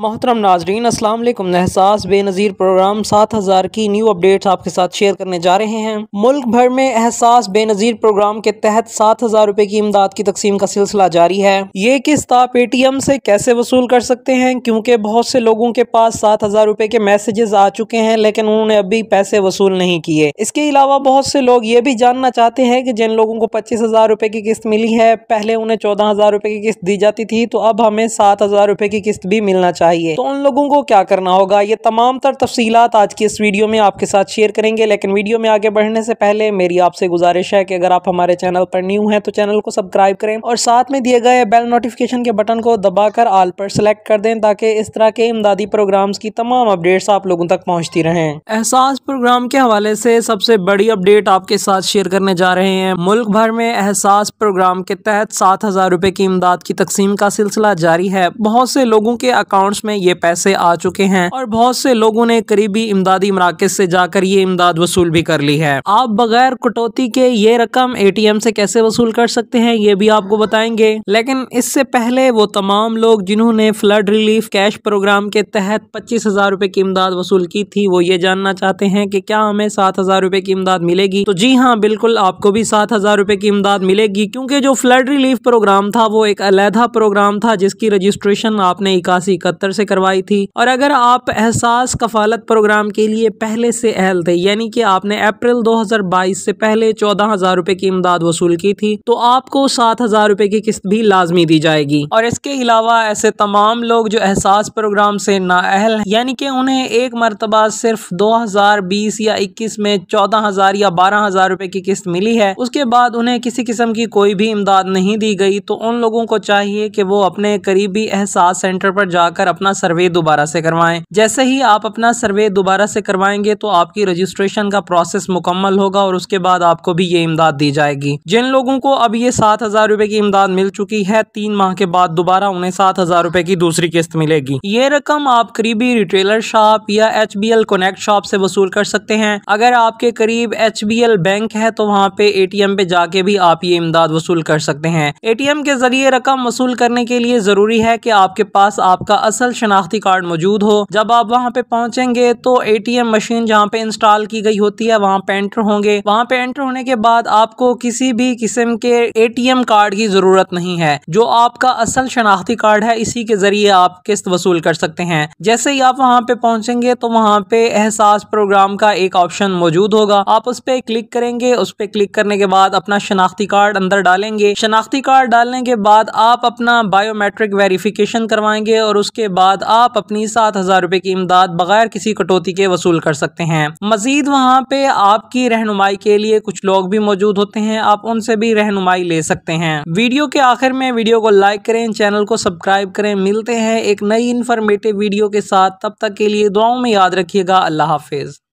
मोहतरम नाजरीन अस्सलाम वालेकुम एहसास बेनज़ीर प्रोग्राम सात हज़ार की न्यू अपडेट्स आपके साथ शेयर करने जा रहे हैं मुल्क भर में एहसास बेनज़ीर प्रोग्राम के तहत सात हज़ार रुपये की इमदाद की तकसीम का सिलसिला जारी है ये किस्त आप एम से कैसे वसूल कर सकते हैं क्योंकि बहुत से लोगों के पास सात हज़ार रुपये के मैसेजेस आ चुके हैं लेकिन उन्होंने अभी पैसे वसूल नहीं किए इसके अलावा बहुत से लोग ये भी जानना चाहते हैं कि जिन लोगों को पच्चीस हज़ार रुपये की किस्त मिली है पहले उन्हें चौदह हज़ार रुपये की किस्त दी जाती थी तो अब हमें सात हज़ार रुपये की किस्त भी मिलना चाहिए चाहिए तो उन लोगों को क्या करना होगा ये तमाम तर तफसीत आज की इस वीडियो में आपके साथ शेयर करेंगे लेकिन वीडियो में आगे बढ़ने से पहले मेरी आपसे गुजारिश है कि अगर आप हमारे चैनल पर न्यू हैं तो चैनल को सब्सक्राइब करें और साथ में दिए गए बेल नोटिफिकेशन के बटन को दबाकर आल पर सिलेक्ट कर दें ताकि इस तरह के इमदादी प्रोग्राम्स की तमाम अपडेट्स आप लोगों तक पहुँचती रहें एहसास प्रोग्राम के हवाले से सबसे बड़ी अपडेट आपके साथ शेयर करने जा रहे हैं मुल्क भर में एहसास प्रोग्राम के तहत सात हजार रूपए की इमदाद की तकसीम का सिलसिला जारी है बहुत से लोगों के अकाउंट अकाउंट्स में ये पैसे आ चुके हैं और बहुत से लोगों ने करीबी इमदादी मराकज से जाकर ये इमदाद वसूल भी कर ली है आप बगैर कटौती के ये रकम एम से कैसे वसूल कर सकते हैं ये भी आपको बताएंगे लेकिन इससे पहले वो तमाम लोग जिन्होंने फ्लड रिलीफ कैश प्रोग्राम के तहत पच्चीस हजार रूपए की इमदाद वसूल की थी वो ये जानना चाहते हैं कि क्या हमें सात हजार रूपए की इमदाद मिलेगी तो जी हाँ बिल्कुल आपको भी सात हजार रूपए की इमदाद मिलेगी क्योंकि जो फ्लड रिलीफ प्रोग्राम था वो एक अलहदा प्रोग्राम था जिसकी रजिस्ट्रेशन आपने इक्यासी इकहत्तर दफ्तर से करवाई थी और अगर आप एहसास कफालत प्रोग्राम के लिए पहले से अहल थे यानी कि आपने अप्रैल 2022 से पहले चौदह हजार रूपए की इमदाद वसूल की थी तो आपको सात हजार रूपए की किस्त भी लाजमी दी जाएगी और इसके अलावा ऐसे तमाम लोग जो एहसास प्रोग्राम से नाअहल हैं यानी कि उन्हें एक मरतबा सिर्फ दो हजार बीस या इक्कीस में चौदह हजार या बारह हजार रुपए की किस्त मिली है उसके बाद उन्हें किसी किस्म की कोई भी इमदाद नहीं दी गई तो उन लोगों को चाहिए कि वो अपने करीबी एहसास सेंटर पर जाकर अपना सर्वे दोबारा से करवाएं जैसे ही आप अपना सर्वे दोबारा से करवाएंगे तो आपकी रजिस्ट्रेशन का प्रोसेस मुकम्मल होगा और उसके बाद आपको भी ये इमदाद दी जाएगी जिन लोगों को अब ये सात हजार रूपए की इमदाद मिल चुकी है तीन माह के बाद दोबारा उन्हें सात हजार रूपए की दूसरी किस्त मिलेगी ये रकम आप करीबी रिटेलर शॉप या H B L connect shop से वसूल कर सकते हैं अगर आपके करीब एच बी एल बैंक है तो वहाँ पे ए टी एम पे जाके भी आप ये इमदाद वसूल कर सकते हैं ए टी एम के जरिए रकम वसूल करने के लिए जरूरी है की आपके पास आपका असल असल शनाख्ती कार्ड मौजूद हो जब आप वहाँ पे पहुँचेंगे तो ए टी एम मशीन जहाँ पे इंस्टॉल की गई होती है वहाँ पे एंटर होंगे वहाँ पे एंटर होने के बाद आपको किसी भी किस्म के ए टी एम कार्ड की जरूरत नहीं है जो आपका असल शनाख्ती कार्ड है इसी के जरिए आप किस्त वसूल कर सकते हैं जैसे ही आप वहाँ पे पहुंचेंगे तो वहाँ पे एहसास प्रोग्राम का एक ऑप्शन मौजूद होगा आप उस पर क्लिक करेंगे उस पर क्लिक करने के बाद अपना शनाख्ती कार्ड अंदर डालेंगे शनाख्ती कार्ड डालने के बाद आप अपना बायोमेट्रिक वेरिफिकेशन करवाएंगे और उसके बाद आप अपनी सात हज़ार रुपए की इमदाद बगैर किसी कटौती के वसूल कर सकते हैं मजीद वहाँ पे आपकी रहनुमाई के लिए कुछ लोग भी मौजूद होते हैं आप उनसे भी रहनुमाई ले सकते हैं वीडियो के आखिर में वीडियो को लाइक करें चैनल को सब्सक्राइब करें मिलते हैं एक नई इन्फॉर्मेटिव वीडियो के साथ तब तक के लिए दुआओं में याद रखिएगा अल्लाह हाफिज़